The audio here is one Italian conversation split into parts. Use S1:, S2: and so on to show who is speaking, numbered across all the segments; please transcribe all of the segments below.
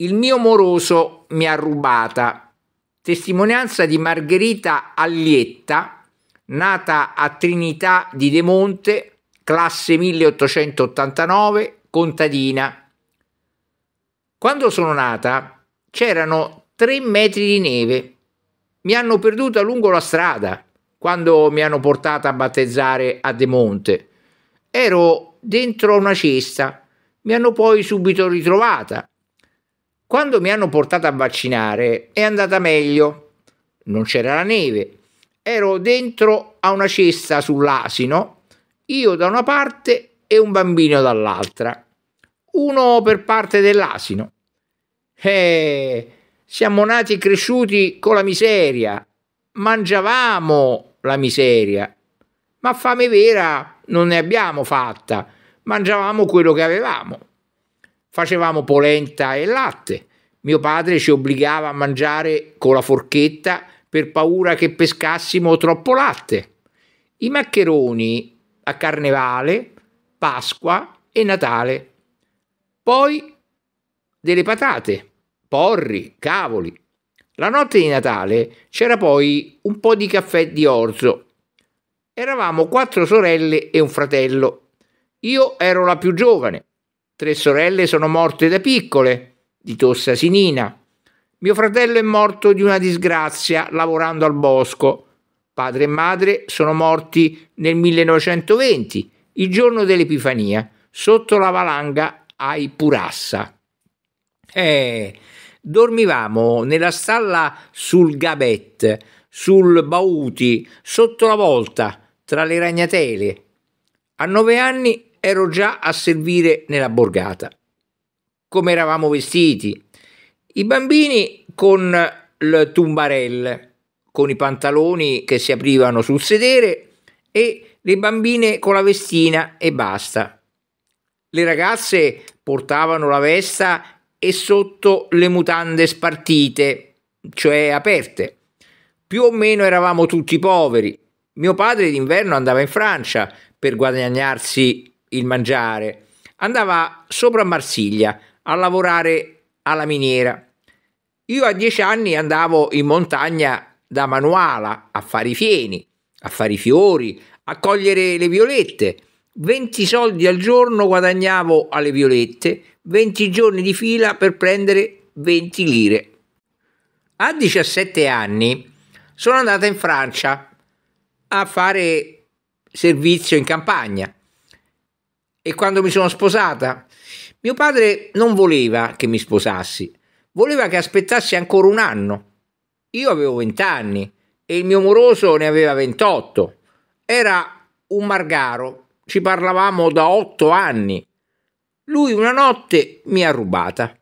S1: Il mio moroso mi ha rubata. Testimonianza di Margherita Allietta, nata a Trinità di De Monte, classe 1889, contadina. Quando sono nata c'erano tre metri di neve. Mi hanno perduta lungo la strada quando mi hanno portata a battezzare a De Monte. Ero dentro una cesta. Mi hanno poi subito ritrovata quando mi hanno portato a vaccinare è andata meglio, non c'era la neve, ero dentro a una cesta sull'asino, io da una parte e un bambino dall'altra, uno per parte dell'asino. Eh, siamo nati e cresciuti con la miseria, mangiavamo la miseria, ma fame vera non ne abbiamo fatta, mangiavamo quello che avevamo facevamo polenta e latte. Mio padre ci obbligava a mangiare con la forchetta per paura che pescassimo troppo latte. I maccheroni a Carnevale, Pasqua e Natale. Poi delle patate, porri, cavoli. La notte di Natale c'era poi un po' di caffè di orzo. Eravamo quattro sorelle e un fratello. Io ero la più giovane Tre sorelle sono morte da piccole, di sinina. Mio fratello è morto di una disgrazia lavorando al bosco. Padre e madre sono morti nel 1920, il giorno dell'Epifania, sotto la valanga ai Purassa. Eh, dormivamo nella stalla sul gabet, sul bauti, sotto la volta, tra le ragnatele. A nove anni ero già a servire nella borgata. Come eravamo vestiti? I bambini con il tumbarelle, con i pantaloni che si aprivano sul sedere e le bambine con la vestina e basta. Le ragazze portavano la vesta e sotto le mutande spartite, cioè aperte. Più o meno eravamo tutti poveri. Mio padre d'inverno andava in Francia per guadagnarsi il mangiare, andava sopra a Marsiglia a lavorare alla miniera. Io a dieci anni andavo in montagna da manuala a fare i fieni, a fare i fiori, a cogliere le violette. 20 soldi al giorno guadagnavo alle violette, 20 giorni di fila per prendere 20 lire. A 17 anni sono andata in Francia a fare servizio in campagna e quando mi sono sposata? Mio padre non voleva che mi sposassi, voleva che aspettassi ancora un anno. Io avevo 20 anni e il mio moroso ne aveva 28. Era un margaro, ci parlavamo da otto anni. Lui una notte mi ha rubata.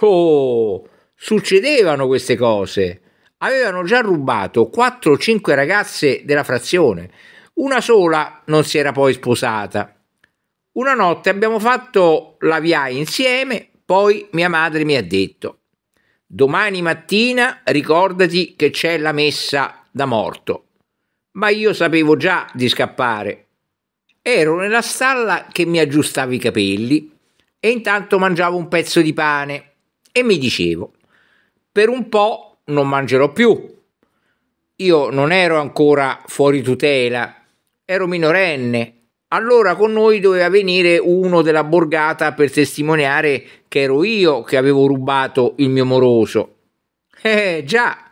S1: Oh, succedevano queste cose. Avevano già rubato 4 o 5 ragazze della frazione. Una sola non si era poi sposata. Una notte abbiamo fatto la via insieme, poi mia madre mi ha detto, domani mattina ricordati che c'è la messa da morto. Ma io sapevo già di scappare. Ero nella stalla che mi aggiustavo i capelli e intanto mangiavo un pezzo di pane e mi dicevo, per un po' non mangerò più. Io non ero ancora fuori tutela, ero minorenne allora con noi doveva venire uno della borgata per testimoniare che ero io che avevo rubato il mio moroso. Eh già,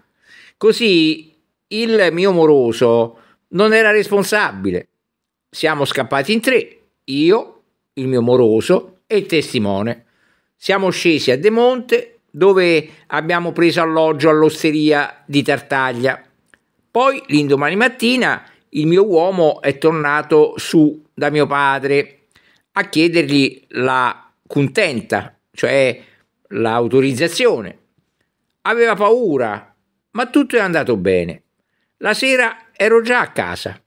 S1: così il mio moroso non era responsabile. Siamo scappati in tre, io, il mio moroso e il testimone. Siamo scesi a De Monte dove abbiamo preso alloggio all'osteria di Tartaglia. Poi l'indomani mattina il mio uomo è tornato su da mio padre a chiedergli la contenta, cioè l'autorizzazione. Aveva paura, ma tutto è andato bene. La sera ero già a casa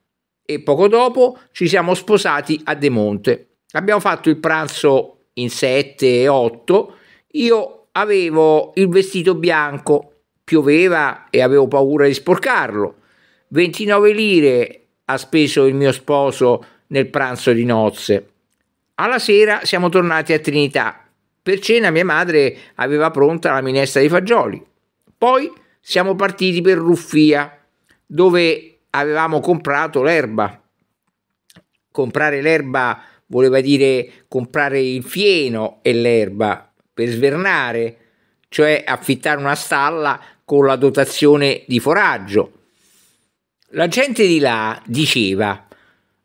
S1: e poco dopo ci siamo sposati a De Monte. Abbiamo fatto il pranzo in 7 e 8. Io avevo il vestito bianco, pioveva e avevo paura di sporcarlo. 29 lire ha speso il mio sposo nel pranzo di nozze. Alla sera siamo tornati a Trinità. Per cena mia madre aveva pronta la minestra di fagioli. Poi siamo partiti per Ruffia, dove avevamo comprato l'erba. Comprare l'erba voleva dire comprare il fieno e l'erba per svernare, cioè affittare una stalla con la dotazione di foraggio la gente di là diceva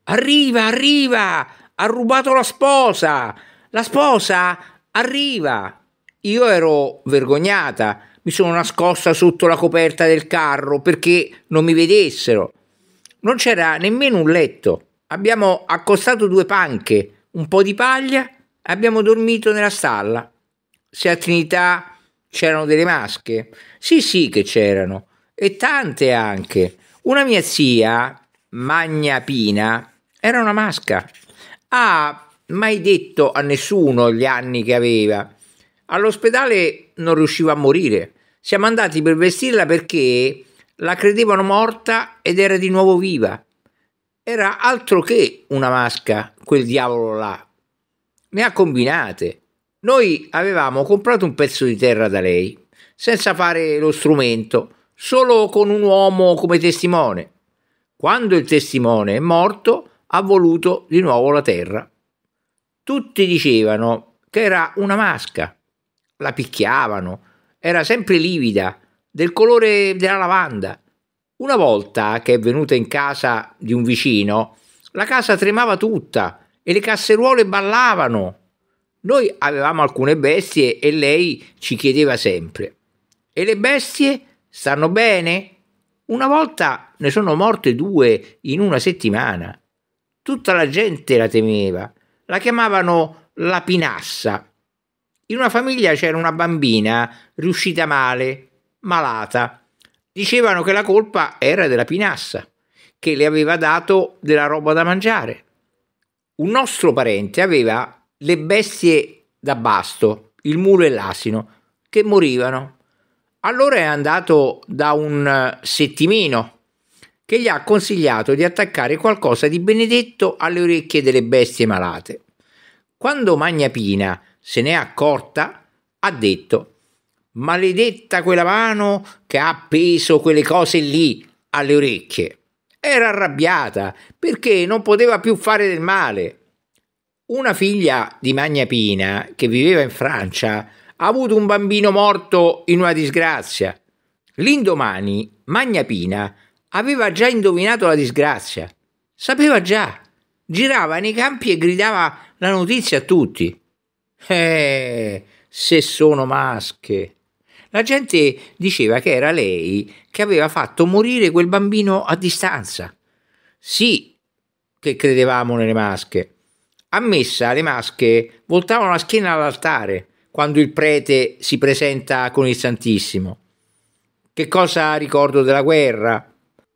S1: Arriva, arriva, ha rubato la sposa, la sposa arriva. Io ero vergognata, mi sono nascosta sotto la coperta del carro perché non mi vedessero. Non c'era nemmeno un letto. Abbiamo accostato due panche, un po' di paglia e abbiamo dormito nella stalla. Se a Trinità c'erano delle masche? Sì, sì che c'erano e tante anche. Una mia zia, Magnapina, era una masca. Ha mai detto a nessuno gli anni che aveva. All'ospedale non riusciva a morire. Siamo andati per vestirla perché la credevano morta ed era di nuovo viva. Era altro che una masca, quel diavolo là. Ne ha combinate. Noi avevamo comprato un pezzo di terra da lei, senza fare lo strumento solo con un uomo come testimone. Quando il testimone è morto, ha voluto di nuovo la terra. Tutti dicevano che era una masca. La picchiavano, era sempre livida, del colore della lavanda. Una volta che è venuta in casa di un vicino, la casa tremava tutta e le casseruole ballavano. Noi avevamo alcune bestie e lei ci chiedeva sempre. E le bestie Stanno bene? Una volta ne sono morte due in una settimana. Tutta la gente la temeva. La chiamavano la pinassa. In una famiglia c'era una bambina riuscita male, malata. Dicevano che la colpa era della pinassa, che le aveva dato della roba da mangiare. Un nostro parente aveva le bestie da basto, il mulo e l'asino, che morivano allora è andato da un eh, settimino che gli ha consigliato di attaccare qualcosa di benedetto alle orecchie delle bestie malate. Quando Magnapina se n'è accorta, ha detto: Maledetta quella mano che ha appeso quelle cose lì alle orecchie. Era arrabbiata perché non poteva più fare del male. Una figlia di Magnapina che viveva in Francia ha avuto un bambino morto in una disgrazia. L'indomani Magnapina aveva già indovinato la disgrazia. Sapeva già. Girava nei campi e gridava la notizia a tutti. Eh, se sono masche. La gente diceva che era lei che aveva fatto morire quel bambino a distanza. Sì, che credevamo nelle masche. A messa le masche voltavano la schiena all'altare quando il prete si presenta con il Santissimo. Che cosa ricordo della guerra?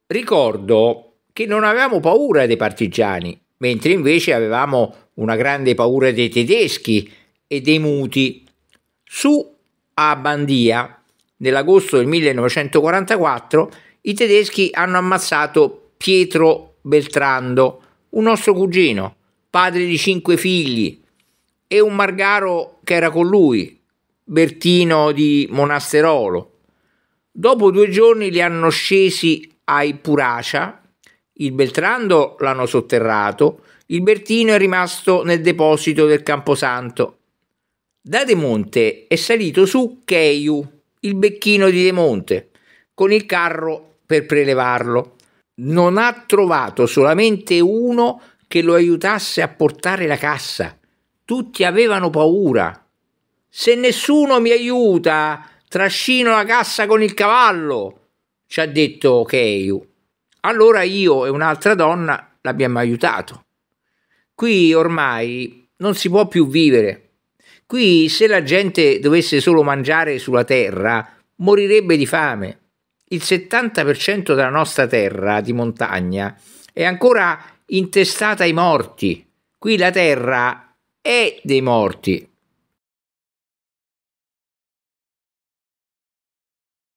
S1: Ricordo che non avevamo paura dei partigiani, mentre invece avevamo una grande paura dei tedeschi e dei muti. Su a Bandia, nell'agosto del 1944, i tedeschi hanno ammazzato Pietro Beltrando, un nostro cugino, padre di cinque figli, e un Margaro che era con lui, Bertino di Monasterolo. Dopo due giorni li hanno scesi ai Puracia, il Beltrando l'hanno sotterrato, il Bertino è rimasto nel deposito del Camposanto. Da De Monte è salito su Cheiu, il becchino di De Monte, con il carro per prelevarlo. Non ha trovato solamente uno che lo aiutasse a portare la cassa. Tutti avevano paura. Se nessuno mi aiuta, trascino la cassa con il cavallo, ci ha detto Keiu. Allora io e un'altra donna l'abbiamo aiutato. Qui ormai non si può più vivere. Qui se la gente dovesse solo mangiare sulla terra, morirebbe di fame. Il 70% della nostra terra di montagna è ancora intestata ai morti. Qui la terra e dei morti